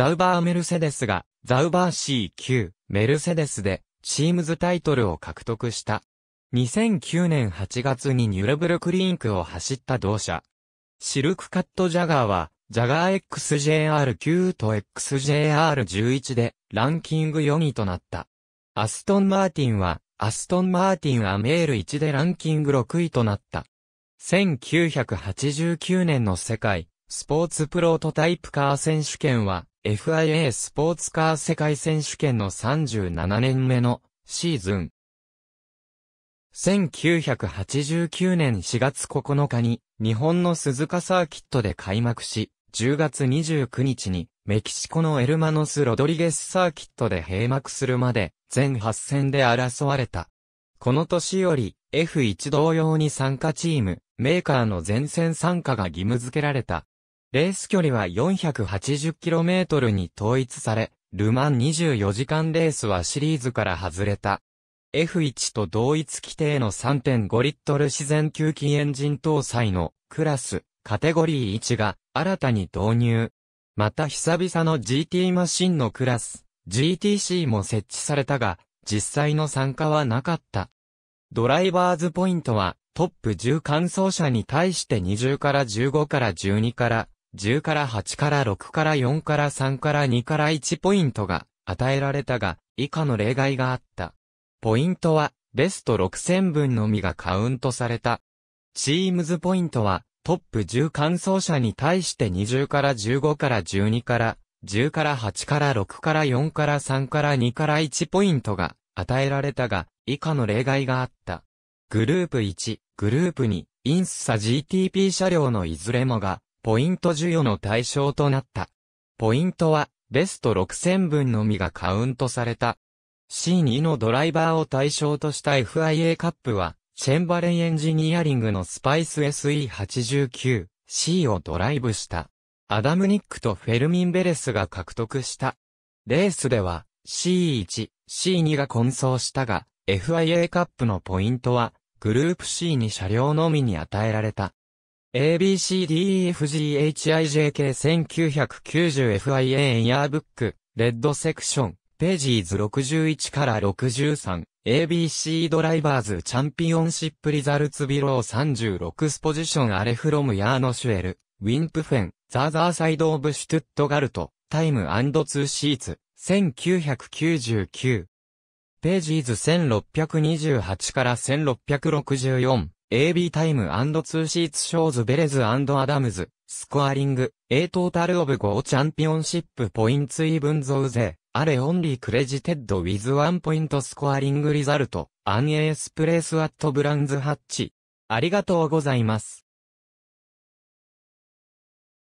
ザウバーメルセデスが、ザウバー CQ、メルセデスで、チームズタイトルを獲得した。2009年8月にニュルブルクリンクを走った同社。シルクカットジャガーは、ジャガー XJR9 と XJR11 で、ランキング4位となった。アストンマーティンは、アストンマーティンアメール1でランキング6位となった。1989年の世界、スポーツプロトタイプカー選手権は、FIA スポーツカー世界選手権の37年目のシーズン。1989年4月9日に日本の鈴鹿サーキットで開幕し、10月29日にメキシコのエルマノス・ロドリゲスサーキットで閉幕するまで全8戦で争われた。この年より F1 同様に参加チーム、メーカーの全線参加が義務付けられた。レース距離は 480km に統一され、ルマン24時間レースはシリーズから外れた。F1 と同一規定の3.5リットル自然吸気エンジン搭載のクラス、カテゴリー1が新たに導入。また久々の GT マシンのクラス、GTC も設置されたが、実際の参加はなかった。ドライバーズポイントは、トップ10完走者に対して20から15から12から10から8から6から4から3から2から1ポイントが与えられたが、以下の例外があった。ポイントは、ベスト6000分のみがカウントされた。チームズポイントは、トップ10完走者に対して20から15から12から、10から8から6から4から3から2から1ポイントが与えられたが、以下の例外があった。グループ1、グループ2、インスサ GTP 車両のいずれもが、ポイント授与の対象となった。ポイントは、ベスト6000分のみがカウントされた。C2 のドライバーを対象とした FIA カップは、チェンバレンエンジニアリングのスパイス SE89、C をドライブした。アダム・ニックとフェルミン・ベレスが獲得した。レースでは C1、C2 が混走したが、FIA カップのポイントはグループ C に車両のみに与えられた。ABCDEFGHIJK1990FIA エアーブック、レッドセクション、ページーズ61から63、ABC ドライバーズチャンピオンシップリザルツビロー36スポジションアレフロムヤーノシュエル、ウィンプフェン、ザーザーサイドオブシュトゥットガルト、タイムツーシーツ、1999。ページーズ1628から1664。AB タイム &2 シーツショーズベレズアダムズ、スコアリング、A トータルオブゴーチャンピオンシップポインツイーブンゾーゼ、アレオンリークレジテッドウィズワンポイントスコアリングリザルト、アンエースプレイスアットブランズハッチ。ありがとうございます。